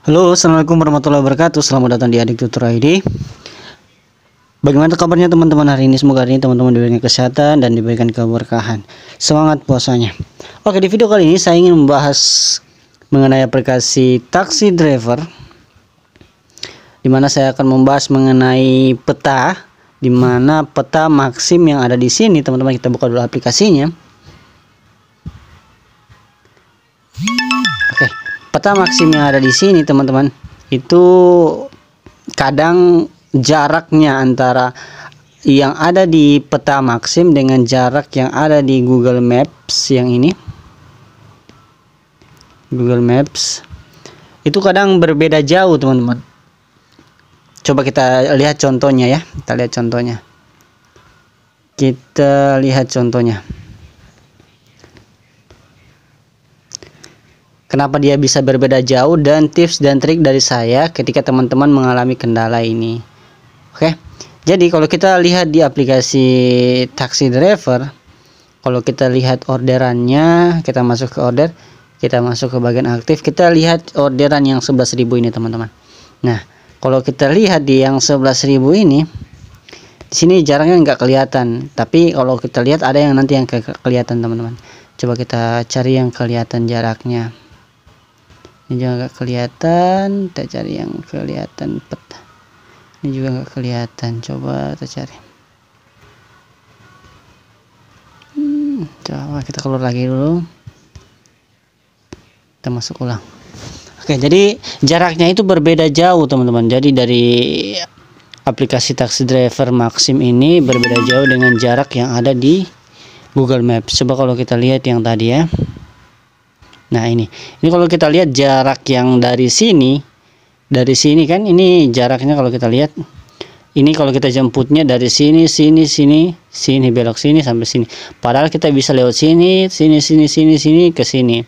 Halo, Assalamualaikum warahmatullahi wabarakatuh Selamat datang di Adik Tutor ID Bagaimana kabarnya teman-teman hari ini? Semoga hari ini teman-teman diberikan kesehatan dan diberikan keberkahan Semangat puasanya Oke, di video kali ini saya ingin membahas mengenai aplikasi taksi Driver Dimana saya akan membahas mengenai peta Dimana peta maksim yang ada di sini Teman-teman kita buka dulu aplikasinya peta maksim yang ada di sini teman-teman itu kadang jaraknya antara yang ada di peta maksim dengan jarak yang ada di Google Maps yang ini Google Maps itu kadang berbeda jauh teman-teman coba kita lihat contohnya ya kita lihat contohnya kita lihat contohnya kenapa dia bisa berbeda jauh dan tips dan trik dari saya ketika teman-teman mengalami kendala ini oke jadi kalau kita lihat di aplikasi taksi driver kalau kita lihat orderannya kita masuk ke order kita masuk ke bagian aktif kita lihat orderan yang 11.000 ini teman-teman nah kalau kita lihat di yang 11.000 ini di sini jarangnya nggak kelihatan tapi kalau kita lihat ada yang nanti yang ke kelihatan teman-teman coba kita cari yang kelihatan jaraknya ini juga nggak kelihatan kita cari yang kelihatan peta ini juga nggak kelihatan coba kita cari hmm, coba kita keluar lagi dulu kita masuk ulang oke jadi jaraknya itu berbeda jauh teman-teman jadi dari aplikasi taksi driver Maxim ini berbeda jauh dengan jarak yang ada di Google Maps coba kalau kita lihat yang tadi ya Nah ini, ini kalau kita lihat jarak yang dari sini, dari sini kan ini jaraknya kalau kita lihat, ini kalau kita jemputnya dari sini, sini, sini, sini belok sini sampai sini. Padahal kita bisa lewat sini, sini, sini, sini, sini ke sini.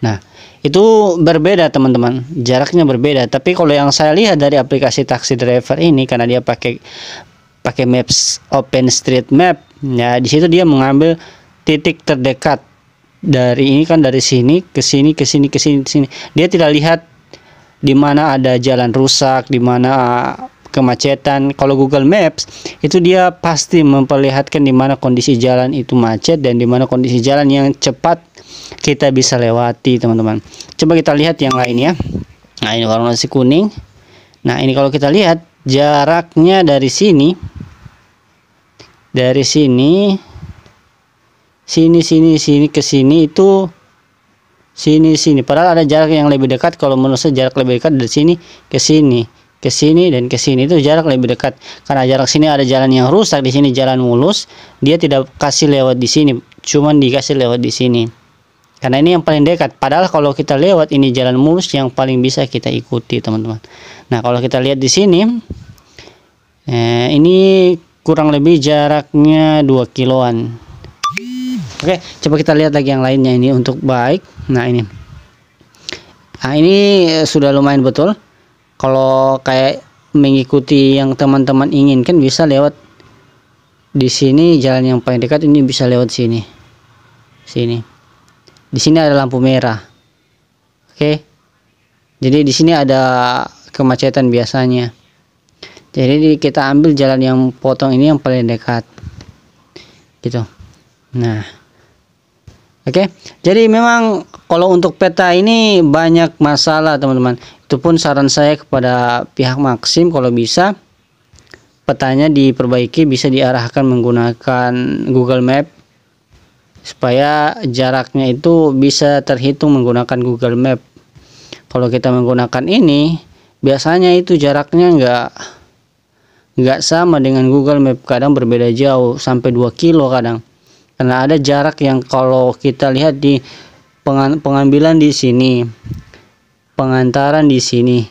Nah itu berbeda teman-teman, jaraknya berbeda. Tapi kalau yang saya lihat dari aplikasi taksi driver ini karena dia pakai pakai maps open street map ya di situ dia mengambil titik terdekat dari ini kan dari sini ke sini ke sini ke sini ke sini dia tidak lihat di mana ada jalan rusak di mana eh, kemacetan kalau Google Maps itu dia pasti memperlihatkan di mana kondisi jalan itu macet dan di mana kondisi jalan yang cepat kita bisa lewati teman-teman coba kita lihat yang lain ya nah ini warna nasi kuning nah ini kalau kita lihat jaraknya dari sini dari sini sini sini sini ke sini itu sini sini padahal ada jarak yang lebih dekat kalau menurut saya jarak lebih dekat dari sini ke sini ke sini dan ke sini itu jarak lebih dekat karena jarak sini ada jalan yang rusak di sini jalan mulus dia tidak kasih lewat di sini cuman dikasih lewat di sini karena ini yang paling dekat padahal kalau kita lewat ini jalan mulus yang paling bisa kita ikuti teman-teman nah kalau kita lihat di sini eh, ini kurang lebih jaraknya 2 kiloan Oke, coba kita lihat lagi yang lainnya ini untuk baik. Nah, ini. Nah, ini eh, sudah lumayan betul. Kalau kayak mengikuti yang teman-teman inginkan bisa lewat di sini jalan yang paling dekat ini bisa lewat sini. Sini. Di sini ada lampu merah. Oke. Jadi di sini ada kemacetan biasanya. Jadi kita ambil jalan yang potong ini yang paling dekat. Gitu. Nah, Oke, jadi memang kalau untuk peta ini banyak masalah teman-teman. Itu pun saran saya kepada pihak Maxim kalau bisa petanya diperbaiki bisa diarahkan menggunakan Google Map supaya jaraknya itu bisa terhitung menggunakan Google Map. Kalau kita menggunakan ini biasanya itu jaraknya nggak nggak sama dengan Google Map kadang berbeda jauh sampai 2 kilo kadang karena ada jarak yang kalau kita lihat di pengambilan di sini pengantaran di sini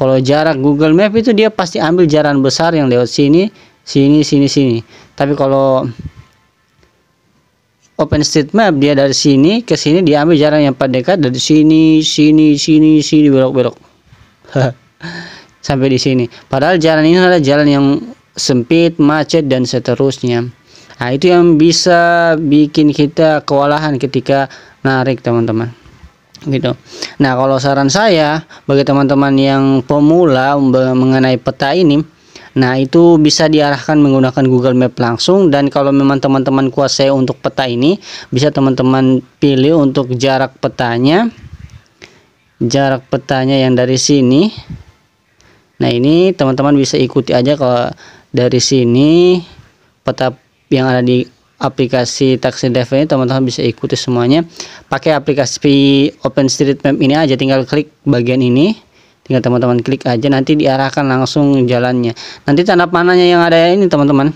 kalau jarak Google Map itu dia pasti ambil jalan besar yang lewat sini sini sini sini tapi kalau OpenStreetMap dia dari sini ke sini dia ambil jalan yang paling dekat dari sini sini sini sini belok-belok sampai di sini padahal jalan ini adalah jalan yang sempit macet dan seterusnya Nah, itu yang bisa bikin kita kewalahan ketika narik, teman-teman. Gitu. Nah, kalau saran saya bagi teman-teman yang pemula mengenai peta ini, nah itu bisa diarahkan menggunakan Google Map langsung dan kalau memang teman-teman kuasai untuk peta ini, bisa teman-teman pilih untuk jarak petanya. Jarak petanya yang dari sini. Nah, ini teman-teman bisa ikuti aja kalau dari sini peta yang ada di aplikasi taksi driver ini teman-teman bisa ikuti semuanya pakai aplikasi OpenStreetMap ini aja tinggal klik bagian ini tinggal teman-teman klik aja nanti diarahkan langsung jalannya nanti tanda panahnya yang ada ini teman-teman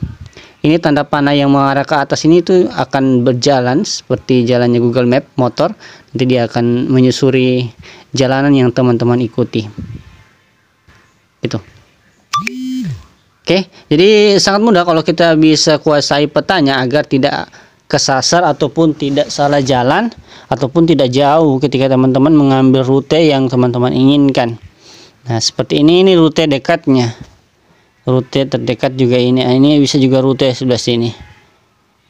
ini tanda panah yang mengarah ke atas ini tuh akan berjalan seperti jalannya Google Map motor nanti dia akan menyusuri jalanan yang teman-teman ikuti itu Oke, jadi sangat mudah kalau kita bisa kuasai petanya agar tidak kesasar ataupun tidak salah jalan ataupun tidak jauh ketika teman-teman mengambil rute yang teman-teman inginkan. Nah, seperti ini ini rute dekatnya. Rute terdekat juga ini. Ah, ini bisa juga rute sebelah sini.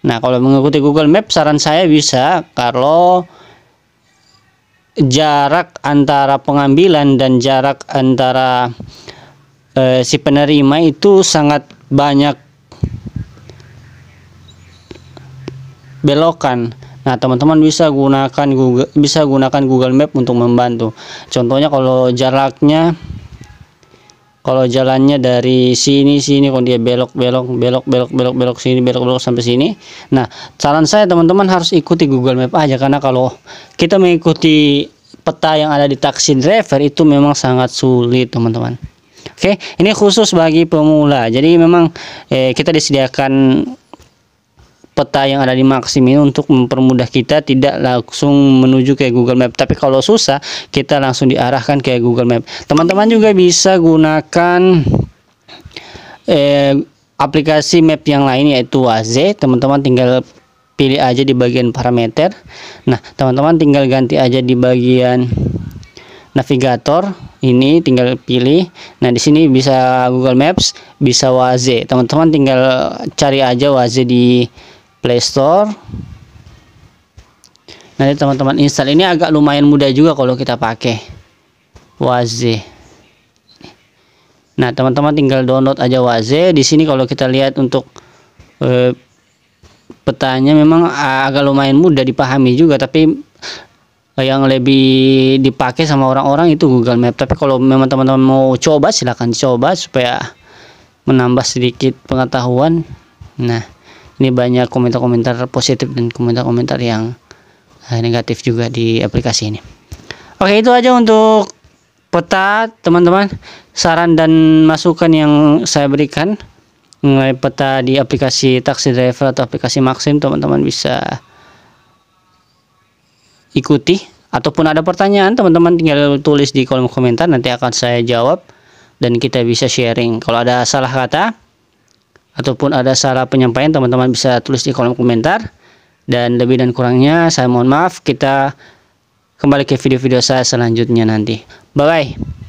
Nah, kalau mengikuti Google Map saran saya bisa kalau jarak antara pengambilan dan jarak antara eh, si penerima itu sangat banyak belokan. Nah, teman-teman bisa gunakan Google bisa gunakan Google Map untuk membantu. Contohnya kalau jaraknya kalau jalannya dari sini sini kalau dia belok belok belok belok belok belok sini belok belok sampai sini. Nah, saran saya teman-teman harus ikuti Google Map aja karena kalau kita mengikuti peta yang ada di taksi driver itu memang sangat sulit, teman-teman. Oke, ini khusus bagi pemula. Jadi memang eh, kita disediakan peta yang ada di Maxim ini untuk mempermudah kita tidak langsung menuju ke Google Map. Tapi kalau susah, kita langsung diarahkan ke Google Map. Teman-teman juga bisa gunakan eh, aplikasi map yang lain yaitu Waze. Teman-teman tinggal pilih aja di bagian parameter. Nah, teman-teman tinggal ganti aja di bagian navigator ini tinggal pilih nah di sini bisa Google Maps bisa Waze teman-teman tinggal cari aja Waze di Play Store nanti teman-teman install ini agak lumayan mudah juga kalau kita pakai Waze nah teman-teman tinggal download aja Waze di sini kalau kita lihat untuk eh, petanya memang agak lumayan mudah dipahami juga tapi yang lebih dipakai sama orang-orang itu Google Map tapi kalau memang teman-teman mau coba silahkan coba supaya menambah sedikit pengetahuan nah ini banyak komentar-komentar positif dan komentar-komentar yang eh, negatif juga di aplikasi ini oke itu aja untuk peta teman-teman saran dan masukan yang saya berikan mengenai peta di aplikasi taksi driver atau aplikasi Maxim teman-teman bisa ikuti ataupun ada pertanyaan teman-teman tinggal tulis di kolom komentar nanti akan saya jawab dan kita bisa sharing kalau ada salah kata ataupun ada salah penyampaian teman-teman bisa tulis di kolom komentar dan lebih dan kurangnya saya mohon maaf kita kembali ke video-video saya selanjutnya nanti bye bye